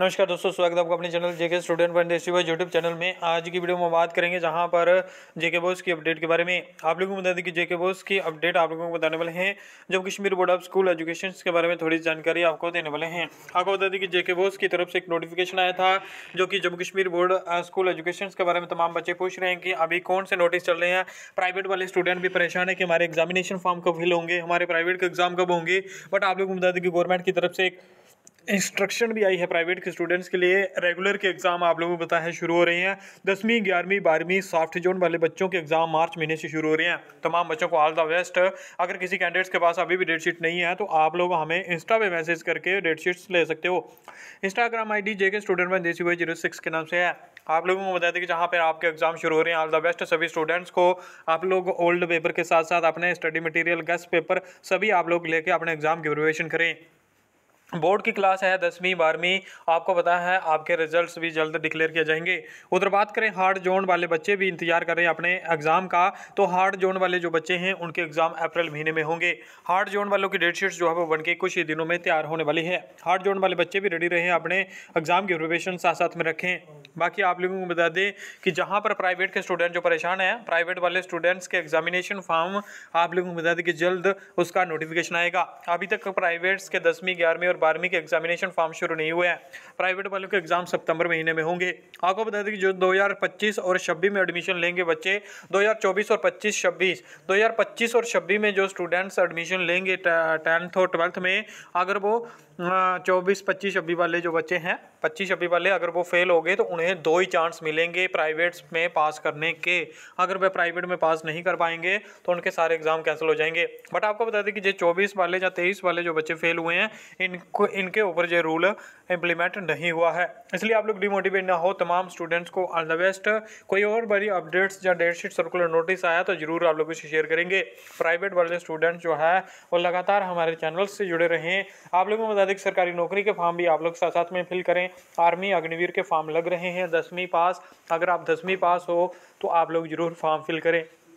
नमस्कार दोस्तों स्वागत है आपका अपने चैनल जेके स्टूडेंट पंडेसी बॉय यूट्यूब चैनल में आज की वीडियो में बात करेंगे जहां पर जेके बोस की अपडेट के बारे में आप लोगों को बता दें कि जेके बोस की अपडेट आप लोगों को बताने वाले हैं जब Kashmir board of school education के बारे में थोड़ी जानकारी आपको देने वाले हैं आपको बता दें कि जेके बोस की तरफ से एक नोटिफिकेशन आया था जो कि Jammu Kashmir board school education के बारे में तमाम बच्चे पूछ रहे हैं कि अभी कौन से नोटिस चल रहे हैं प्राइवेट वाले स्टूडेंट भी परेशान है कि हमारे एग्जामिनेशन फॉर्म कब फिल होंगे हमारे प्राइवेट के एग्जाम कब होंगे बट आप लोगों को बता दें कि गवर्नमेंट की तरफ से एक इंस्ट्रक्शन भी आई है प्राइवेट के स्टूडेंट्स के लिए रेगुलर के एग्ज़ाम आप लोगों को पता है शुरू हो रहे हैं दसवीं ग्यारहवीं बारहवीं सॉफ्ट जोन वाले बच्चों के एग्ज़ाम मार्च महीने से शुरू हो रहे हैं तमाम बच्चों को ऑल द बेस्ट अगर किसी कैंडिडेट्स के पास अभी भी डेट शीट नहीं है तो आप लोग हमें इंस्टा पर मैसेज करके डेट शीट्स ले सकते हो Instagram I D J K student one देसी जीरो सिक्स के नाम से है आप लोगों को बता दें कि जहाँ पर आपके एग्जाम शुरू हो रहे हैं ऑल द बेस्ट सभी स्टूडेंट्स को आप लोग ओल्ड पेपर के साथ साथ अपने स्टडी मटेरियल गेस्ट पेपर सभी आप लोग लेके अपने एग्जाम की प्रिपरेशन करें बोर्ड की क्लास है दसवीं बारहवीं आपको पता है आपके रिजल्ट्स भी जल्द डिक्लेयर किए जाएंगे उधर बात करें हार्ड जोन वाले बच्चे भी इंतजार कर रहे हैं अपने एग्ज़ाम का तो हार्ड जोन वाले जो बच्चे हैं उनके एग्ज़ाम अप्रैल महीने में होंगे हार्ड जोन वालों की डेटशीट्स जो है वो बन के कुछ ही दिनों में तैयार होने वाली है हार्ड जोन वाले बच्चे भी रेडी रहें अपने एग्ज़ाम की प्रिपरेशन साथ साथ में रखें बाकी आप लोगों को बता दें कि जहाँ पर प्राइवेट के स्टूडेंट जो परेशान हैं प्राइवेट वाले स्टूडेंट्स के एग्जामिनेशन फॉर्म आप लोगों को बता दें कि जल्द उसका नोटिफिकेशन आएगा अभी तक प्राइवेट्स के दसवीं ग्यारहवीं और बारहवीं के एग्जामिनेशन फॉर्म शुरू नहीं हुए हैं प्राइवेट वालों के एग्जाम सितंबर महीने में होंगे आपको बता दें कि जो दो और छब्बीस में एडमिशन लेंगे बच्चे दो और पच्चीस छब्बीस दो और छब्बीस में जो स्टूडेंट्स एडमिशन लेंगे टेंथ और ट्वेल्थ में अगर वो चौबीस पच्चीस छब्बीस वाले जो बच्चे हैं पच्चीस छब्बीस वाले अगर वो फेल हो गए तो उन्हें हैं दो ही चांस मिलेंगे प्राइवेट्स में पास करने के अगर वह प्राइवेट में पास नहीं कर पाएंगे तो उनके सारे एग्ज़ाम कैंसिल हो जाएंगे बट आपको बता दें कि जो चौबीस वाले या तेईस वाले जो बच्चे फेल हुए हैं इनको इनके ऊपर जो रूल इम्प्लीमेंट नहीं हुआ है इसलिए आप लोग डिमोटिवेट ना हो तमाम स्टूडेंट्स को ऑल द बेस्ट कोई और बड़ी अपडेट्स या डेट शीट सर्कुलर नोटिस आया तो ज़रूर आप लोग इसे शेयर करेंगे प्राइवेट वाले स्टूडेंट जो है वो लगातार हमारे चैनल से जुड़े रहें आप लोगों को बता दें कि सरकारी नौकरी के फॉर्म भी आप लोग साथ में फिल करें आर्मी अग्निवीर के फॉर्म लग रहे हैं हैं दसवीं पास अगर आप दसवीं पास हो तो आप लोग ज़रूर फॉर्म फिल करें